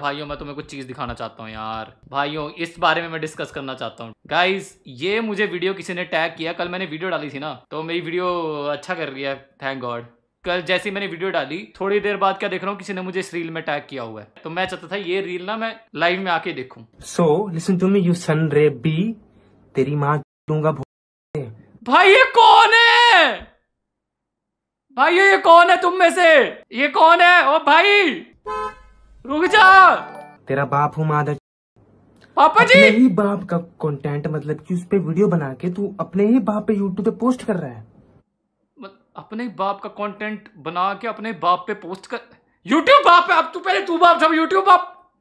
भाइयों मैं तुम्हें कुछ चीज़ दिखाना चाहता हूँ यार भाइयों इस बारे में मैं डिस्कस करना चाहता हूँ गाइज ये मुझे वीडियो किसी ने टैग किया कल मैंने वीडियो डाली थी ना तो मेरी वीडियो अच्छा कर रही है थैंक गॉड कल जैसे ही मैंने वीडियो डाली थोड़ी देर बाद क्या देख रहा हूँ किसी ने मुझे इस रील में टैग किया हुआ है तो मैं चाहता था ये रील ना मैं लाइव में आके देखू so listen to me you son ray be तेरी माँ दूंगा भाई ये कौन है भाई ये कौन है तुम में से ये कौन है ओ भाई रुक जा तेरा बाप हूँ माधर पापा जी अपने ही बाप का कंटेंट मतलब कि उस पे वीडियो बना के तू अपने ही बाप पे यूट्यूब पे पोस्ट कर रहा है अपने बाप का कंटेंट बना के अपने बाप पे पोस्ट कर यूट्यूब बाप पे अब तू पहले तू बाप सब यूट्यूब बाप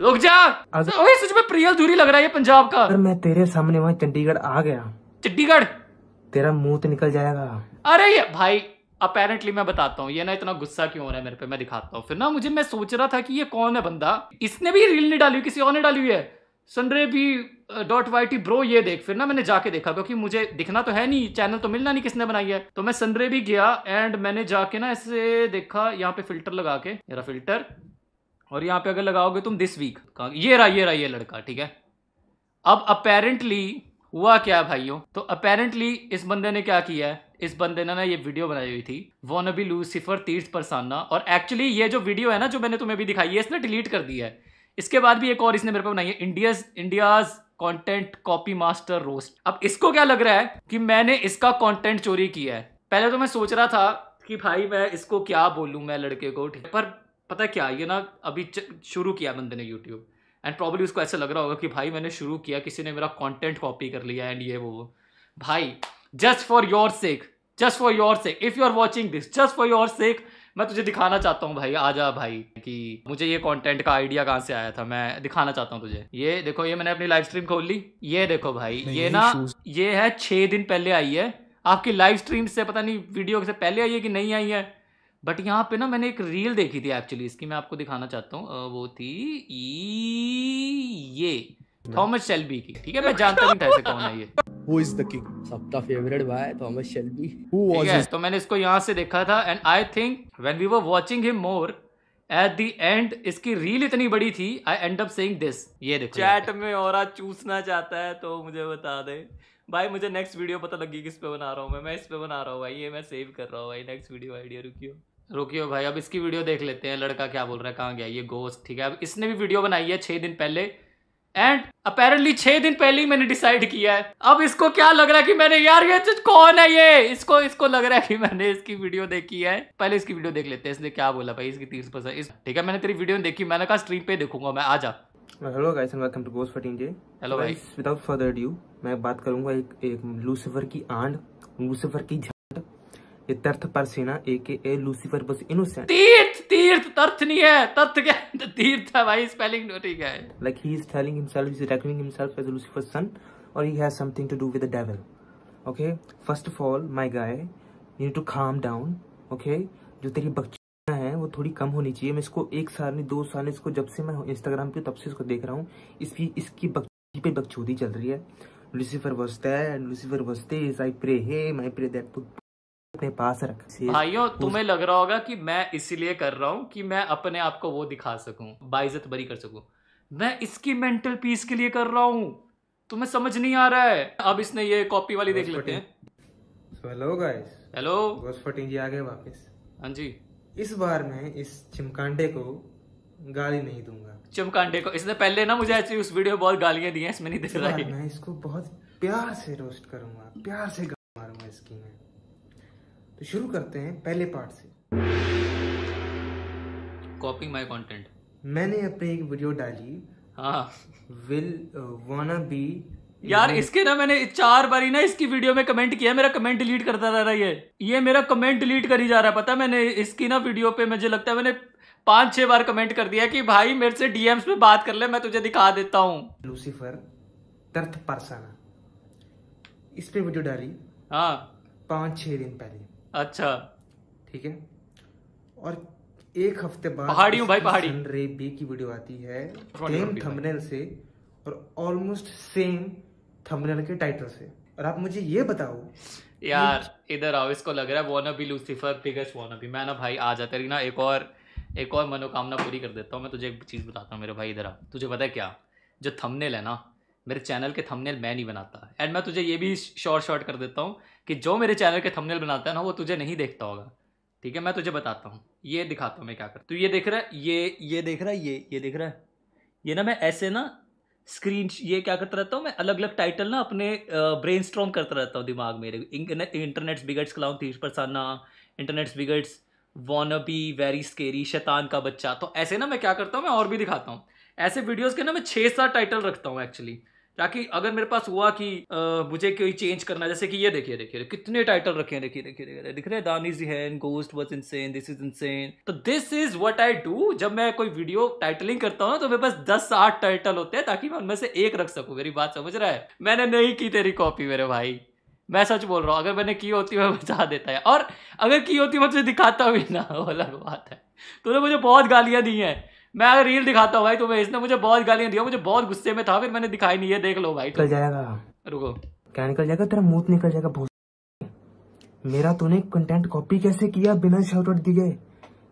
रुक जा अरे सच में प्रियल दूरी लग रहा है पंजाब का अगर मैं तेरे सामने वहाँ चंडीगढ़ आ गया चंडीगढ़ तेरा मुंह तो निकल जाएगा अरे भाई अपेरेंटली मैं बताता हूँ ये ना इतना गुस्सा क्यों हो रहा है मेरे पे मैं दिखाता हूँ फिर ना मुझे मैं सोच रहा था कि ये कौन है बंदा इसने भी रील नहीं डाली हुई किसी और ने डाली हुई है सनरे भी डॉट वाई टी ब्रो ये देख फिर ना मैंने जाके देखा क्योंकि मुझे दिखना तो है नहीं चैनल तो मिलना नहीं किसने बनाई है तो मैं सनरे भी गया एंड मैंने जाके ना ऐसे देखा यहाँ पे फिल्टर लगा के मेरा फिल्टर और यहाँ पे अगर लगाओगे तुम दिस वीक ये रहा ये रहा ये लड़का ठीक है अब अपेरेंटली हुआ क्या भाइयों तो अपेरेंटली इस बंदे ने क्या किया है इस बंदे ने ना ये वीडियो बनाई हुई थी वॉन अभी लूसीफर तीर्थ परसाना और एक्चुअली ये जो वीडियो है ना जो मैंने तुम्हें भी दिखाई है इसने डिलीट कर दिया है इसके बाद भी एक और इसने मेरे पे बनाई है India's India's content copy master roast अब इसको क्या लग रहा है कि मैंने इसका कंटेंट चोरी किया है पहले तो मैं सोच रहा था कि भाई मैं इसको क्या बोलूँ मैं लड़के को ठीक पर पता क्या ये ना अभी शुरू किया बंदे ने यूट्यूब एंड प्रॉब्ली उसको ऐसा लग रहा होगा कि भाई मैंने शुरू किया किसी ने मेरा कॉन्टेंट कॉपी कर लिया एंड ये वो भाई just for your sake just for your sake if you are watching this just for your sake मैं तुझे दिखाना चाहता हूँ भाई जा भाई कि मुझे ये कंटेंट का आइडिया कहाँ से आया था मैं दिखाना चाहता हूँ तुझे ये देखो ये मैंने अपनी लाइव स्ट्रीम खोल ली ये देखो भाई ये ना ये है छह दिन पहले आई है आपकी लाइव स्ट्रीम से पता नहीं वीडियो से पहले आई है कि नहीं आई है बट यहाँ पे ना मैंने एक रील देखी थी एक्चुअली इसकी मैं आपको दिखाना चाहता हूँ वो थी ये थॉमस शेल्बी की ठीक है मैं जानता हूँ ऐसे कौन है ये Who is the king? सबका फेवरेट भाई थॉमस शेल्बी Who was ठीक है तो मैंने इसको यहाँ से देखा था and I think when we were watching him more at the end इसकी रील इतनी बड़ी थी I end up saying this ये देखो चैट में और चूसना चाहता है तो मुझे बता दे भाई मुझे नेक्स्ट वीडियो पता लगी किस पे बना रहा हूँ मैं मैं इस पे बना रहा हूँ भाई ये मैं सेव कर रहा हूँ भाई नेक्स्ट वीडियो आइडिया रुकियो रुकियो भाई अब इसकी वीडियो देख लेते हैं लड़का क्या बोल रहा है कहाँ गया ये गोस्ट ठीक है अब इसने भी वीडियो बनाई है छः दिन पहले एंड अपेरेंटली छह दिन पहले ही मैंने डिसाइड किया है अब इसको क्या लग रहा है कि मैंने यार ये चीज तो कौन है ये इसको इसको लग रहा है कि मैंने इसकी वीडियो देखी है पहले इसकी वीडियो देख लेते हैं इसने क्या बोला भाई इसकी तीस परसेंट इस ठीक है मैंने तेरी वीडियो देखी मैंने कहा स्ट्रीम पे देखूंगा मैं आ जा hello guys and welcome to ghost for TJ hello guys without further ado मैं बात करूंगा एक, एक लूसीफर की आंड लूसीफर की झांड ये तर्थ परसेना ए के ए लूसीफर बस इनोसेंट तीन तीर्थ तर्थ नहीं है तर्थ क्या तो तीर्थ है भाई स्पेलिंग तो ठीक है like he is telling himself is recording himself as Lucifer's son और he has something to do with the devil okay first of all my guy you need to calm down okay जो तेरी बच्चियाँ हैं वो थोड़ी कम होनी चाहिए मैं इसको एक साल नहीं दो साल इसको जब से मैं इंस्टाग्राम पे तब से इसको देख रहा हूँ इसकी इसकी बच्ची पे बकचोदी चल रही है Lucifer was that Lucifer was this I pray him I pray that अपने पास रख भाइयों तुम्हें लग रहा होगा कि मैं इसलिए कर रहा हूँ कि मैं अपने आप को वो दिखा सकूँ बाइजत बरी कर सकूँ मैं इसकी मेंटल पीस के लिए कर रहा हूँ तुम्हें समझ नहीं आ रहा है अब इसने ये कॉपी वाली देख लेते हैं हेलो गाइस हेलो गोस्फटिंग जी आ गए वापस हाँ जी इस बार मैं इस चिमकांडे को गाली नहीं दूंगा चिमकांडे को इसने पहले ना मुझे ऐसी उस वीडियो में बहुत गालियां दी हैं इसमें नहीं दे रहा है मैं इसको बहुत प्यार से रोस्ट करूंगा प्यार से मारूंगा इसकी मैं तो शुरू करते हैं पहले पार्ट से कॉपी माई कॉन्टेंट मैंने अपनी एक वीडियो डाली विल वाना बी यार इसके ना मैंने चार बारी ना इसकी वीडियो में कमेंट किया मेरा कमेंट डिलीट करता रह रहा है ये ये मेरा कमेंट डिलीट कर ही जा रहा है पता मैंने इसकी ना वीडियो पे मुझे लगता है मैंने पांच छह बार कमेंट कर दिया कि भाई मेरे से डीएम्स में बात कर ले मैं तुझे दिखा देता हूँ लूसीफर तर्थ परसाना इस पे वीडियो डाली हाँ पांच छह दिन पहले अच्छा ठीक है और एक हफ्ते बाद पहाड़ी भाई पहाड़ी रे बी की वीडियो आती है सेम थंबनेल से और ऑलमोस्ट सेम थंबनेल के टाइटल से और आप मुझे ये बताओ यार इधर आओ इसको लग रहा है वोना भी लूसीफर बिगेस्ट वोना भी मैं ना भाई आ जाते ना एक और एक और मनोकामना पूरी कर देता हूँ मैं तुझे एक चीज़ बताता हूँ मेरे भाई इधर आ तुझे पता है क्या जो थंबनेल है ना मेरे चैनल के थंबनेल मैं नहीं बनाता एंड मैं तुझे ये भी शॉर्ट शॉर्ट कर देता हूँ कि जो मेरे चैनल के थंबनेल बनाता है ना वो तुझे नहीं देखता होगा ठीक है मैं तुझे बताता हूँ ये दिखाता हूँ मैं क्या करता तू ये देख रहा है ये ये देख रहा है ये ये देख रहा है ये ना मैं ऐसे ना स्क्रीन ये क्या करता रहता हूँ मैं अलग अलग टाइटल ना अपने ब्रेन स्ट्रॉम करता रहता हूँ दिमाग मेरे इंटरनेट्स बिगट्स कलाउन तीर परसाना internet's bigots be very scary शैतान का बच्चा तो ऐसे ना मैं क्या करता हूँ मैं और भी दिखाता हूँ ऐसे वीडियोज़ के ना मैं छः सात टाइटल रखता हूँ एक्चुअली ताकि अगर मेरे पास हुआ कि आ, मुझे कोई चेंज करना जैसे कि ये देखिए देखिए कितने टाइटल रखे हैं देखिए देखिए देखिए दिख रहे दान इज हैन ghost was insane this is insane तो this is what I do जब मैं कोई वीडियो टाइटलिंग करता हूँ तो मेरे पास दस आठ टाइटल होते हैं ताकि मैं उनमें से एक रख सकूँ मेरी बात समझ रहा है मैंने नहीं की तेरी कॉपी मेरे भाई मैं सच बोल रहा हूँ अगर मैंने की होती मैं बचा देता है और अगर की होती मैं तुझे दिखाता भी ना वो अलग बात है तूने मुझे बहुत गालियाँ दी हैं मैं अगर रील दिखाता हूँ भाई तुम्हें इसने मुझे बहुत गालियां दिया मुझे बहुत गुस्से में था फिर मैंने दिखाई नहीं है देख लो भाई जाएगा रुको क्या निकल जाएगा तेरा मुंह तो निकल जाएगा बहुत मेरा तूने कंटेंट कॉपी कैसे किया बिना शाउट आउट दिए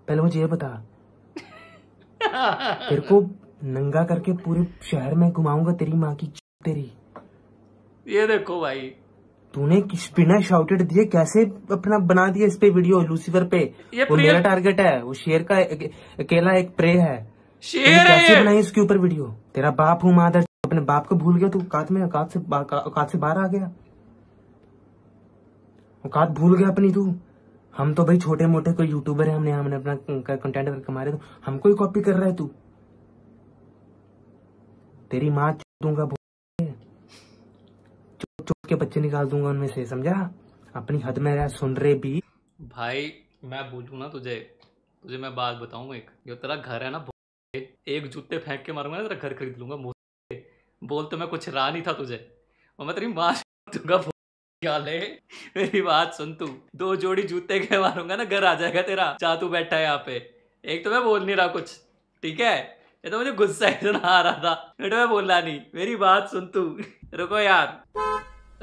पहले मुझे ये बता तेरे को नंगा करके पूरे शहर में घुमाऊंगा तेरी माँ की तेरी ये देखो भाई तूने किस बिना शाउटेड दिए कैसे अपना बना दिया इस पे वीडियो लूसीफर पे वो मेरा टारगेट है वो शेर का अकेला एक, एक प्रे है शेर कैसे बनाई इसके ऊपर वीडियो तेरा बाप हूँ मादर अपने बाप को भूल गया तू औकात में औकात से औकात से बाहर आ गया औकात भूल गया अपनी तू हम तो भाई छोटे मोटे कोई यूट्यूबर है हमने हमने अपना कंटेंट कमा रहे तो हमको ही कॉपी कर रहा है तू तेरी माँ दूंगा के बच्चे निकाल दूंगा उनमें से समझा अपनी हद में रह सुन रहे भी भाई मैं बोलू ना तुझे तुझे मैं बात बताऊंगा एक जो तेरा घर है ना एक जूते फेंक के मारूंगा ना तेरा घर खरीद लूंगा बोल तो मैं कुछ रहा नहीं था तुझे और मैं तेरी माँ दूंगा गाले मेरी बात सुन तू दो जोड़ी जूते के मारूंगा ना घर आ जाएगा तेरा चाह तू बैठा है यहाँ पे एक तो मैं बोल नहीं रहा कुछ ठीक है ये तो मुझे गुस्सा इतना आ रहा था तो मैं बोल रहा नहीं मेरी बात सुन तू रुको यार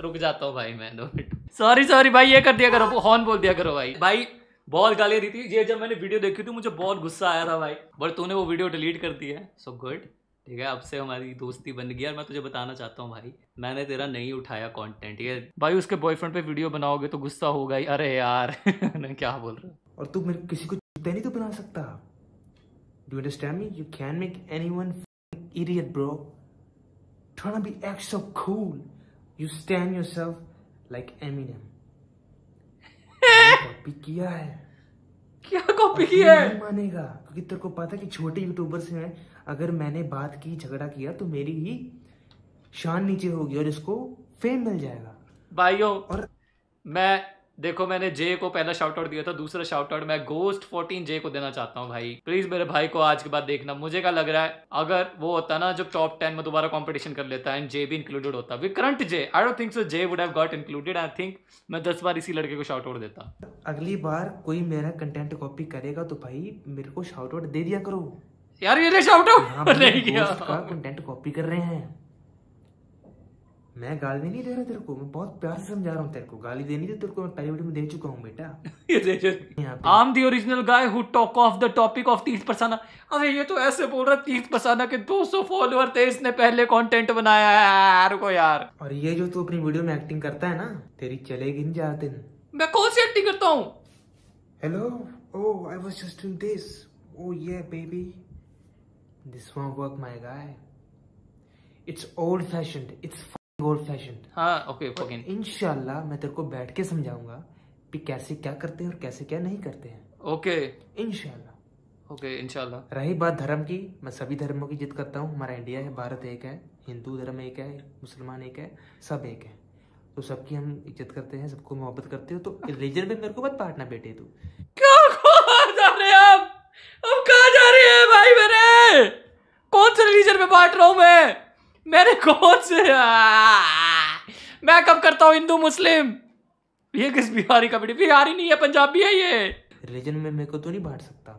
रुक जाता हूँ भाई मैं दो मिनट सॉरी सॉरी भाई ये कर दिया करो हॉर्न बोल दिया करो भाई भाई बहुत गाली दी थी ये जब मैंने वीडियो देखी थी मुझे बहुत गुस्सा आया था भाई बट तूने वो वीडियो डिलीट कर दी है सो गुड ठीक है अब से हमारी दोस्ती बन गई और मैं तुझे बताना चाहता हूँ भाई मैंने तेरा नहीं उठाया कंटेंट ये भाई उसके बॉयफ्रेंड पे वीडियो बनाओगे तो गुस्सा होगा ही अरे यार क्या बोल रहा हूँ और तू मेरे किसी को नहीं तो बना सकता do understand me you can make anyone idiot bro to be act so cool you stand yourself like Eminem copy किया है क्या कॉपी किया है मानेगा क्योंकि तेरे को पता कि छोटे यूट्यूबर से हैं अगर मैंने बात की झगड़ा किया तो मेरी ही शान नीचे होगी और इसको फेम मिल जाएगा भाइयों और मैं देखो मैंने जे को पहला शॉर्ट आउट दिया था दूसरा शॉर्ट आउट मैं गोस्ट फोर्टीन जे को देना चाहता हूँ भाई प्लीज मेरे भाई को आज के बाद देखना मुझे क्या लग रहा है अगर वो होता ना जो टॉप टेन में दोबारा कंपटीशन कर लेता एंड जे भी इंक्लूडेड होता with current J I don't think so J would have got included I think मैं दस बार इसी लड़के को शॉर्ट आउट देता अगली बार कोई मेरा कंटेंट कॉपी करेगा तो भाई मेरे को शॉर्ट आउट दे दिया करो यार ये शॉर्ट आउट हाँ नहीं किया कंटेंट कॉपी कर रहे हैं मैं गाली नहीं दे रहा तेरे को मैं बहुत प्यार से समझा रहा हूँ तेरे को गाली देनी तो तेरे को मैं पहले वीडियो में दे चुका हूँ बेटा am the original guy who talk of the topic of Tirth Parsana अरे ये तो ऐसे बोल रहा तीर्थ परसाना के 200 फॉलोअर थे इसने पहले कंटेंट बनाया है यार को यार और ये जो तू अपनी वीडियो में एक्टिंग करता है ना तेरी चलेगी नहीं चार दिन मैं कौन सी एक्टिंग करता हूँ hello oh I was just in this oh yeah baby this won't work my guy it's old fashion it's gold fashion हाँ ओके इनशाला मैं तेरे को बैठ के समझाऊंगा कि कैसे क्या करते हैं और कैसे क्या नहीं करते हैं ओके इनशाला ओके इनशाला रही बात धर्म की मैं सभी धर्मों की जिद करता हूँ हमारा इंडिया है भारत एक है हिंदू धर्म एक है मुसलमान एक है सब एक है तो सबकी हम इज्जत करते हैं सबको मोहब्बत करते हो तो रिलीजन में मेरे को मत पाटना बेटे तू क्या आप कहा जा रहे हैं भाई मेरे कौन से रिलीजन में बांट रहा हूँ मैं मेरे कौन से मैं कब करता हूँ हिंदू मुस्लिम ये किस बिहारी का बेटी बिहारी नहीं है पंजाबी है ये रिलीजन में मेरे को तो नहीं बांट सकता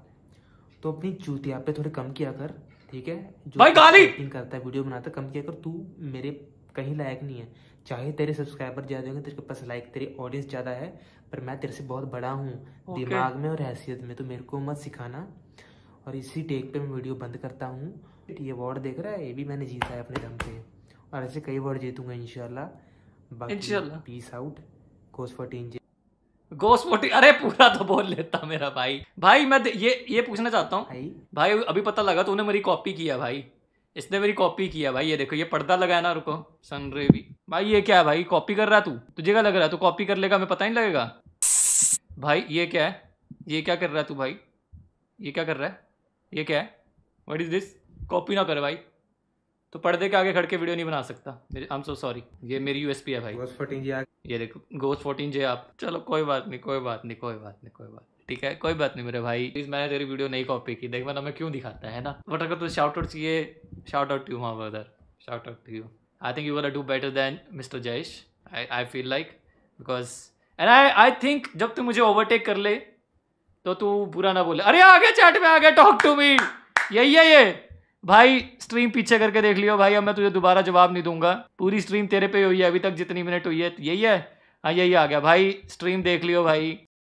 तो अपनी चूतिया पे थोड़े कम किया कर ठीक है जो भाई गाली करता है वीडियो बनाता कम किया कर तू मेरे कहीं लायक नहीं है चाहे तेरे सब्सक्राइबर ज्यादा होंगे तेरे पास लाइक तेरी ऑडियंस ज्यादा है पर मैं तेरे से बहुत बड़ा हूँ दिमाग में और हैसियत में तो मेरे को मत सिखाना और इसी टेक पे मैं वीडियो बंद करता हूँ ये अवार्ड देख रहा है ये भी मैंने जीता है अपने दम पे और ऐसे कई अवार्ड जीतूंगा इंशाल्लाह इंशाल्लाह peace out cause for team गोस मोटी अरे पूरा तो बोल लेता मेरा भाई भाई मैं ये ये पूछना चाहता हूँ भाई भाई अभी पता लगा तूने मेरी कॉपी किया भाई इसने मेरी कॉपी किया भाई ये देखो ये पर्दा लगाया ना रुको सनरे भी भाई ये क्या है भाई कॉपी कर रहा तू तुझे क्या लग रहा है तू कॉपी कर लेगा हमें पता नहीं लगेगा भाई ये क्या है ये क्या कर रहा है तू भाई ये क्या कर रहा है ये क्या है वट इज़ दिस कॉपी ना करे भाई तो पर्दे के आगे खड़ के वीडियो नहीं बना सकता मेरे आई एम सो सॉरी ये मेरी यूएसपी है भाई गोस्ट फोर्टीन जे ये देखो गोस फोर्टीन जे आप चलो कोई बात नहीं कोई बात नहीं कोई बात नहीं कोई बात ठीक है कोई बात नहीं मेरे भाई प्लीज मैंने तेरी वीडियो नहीं कॉपी की देख मतलब मैंने हमें क्यों दिखाता है ना बट अगर तुझे शाउट आउट चाहिए shout out to my brother shout out to you I think you will do better then mister Jayesh I I feel like because and I I think जब तू मुझे ओवरटेक कर ले तो तू बुरा ना बोले अरे आ गया चैट में आ गया टॉक टू मी यही है ये भाई स्ट्रीम पीछे करके देख लियो भाई अब मैं तुझे दोबारा जवाब नहीं दूंगा पूरी स्ट्रीम तेरे पे हुई है अभी तक जितनी मिनट हुई है यही है हाँ यही आ गया भाई स्ट्रीम देख लियो भाई